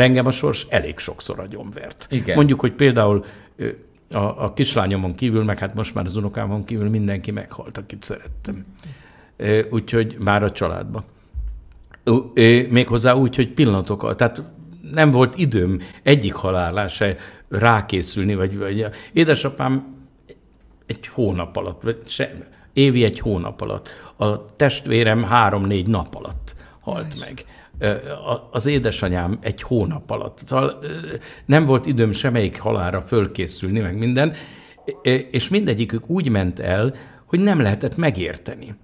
Rengem a sors elég sokszor gyomvert. Igen. Mondjuk, hogy például a, a kislányomon kívül, meg hát most már az unokámon kívül mindenki meghalt, akit szerettem. Úgyhogy már a családba. Méghozzá úgy, hogy pillanatok, tehát nem volt időm egyik halálá se rákészülni, vagy, vagy édesapám egy hónap alatt, vagy sem, évi egy hónap alatt, a testvérem három-négy nap alatt halt meg az édesanyám egy hónap alatt. Szóval nem volt időm semmelyik halára fölkészülni, meg minden, és mindegyikük úgy ment el, hogy nem lehetett megérteni.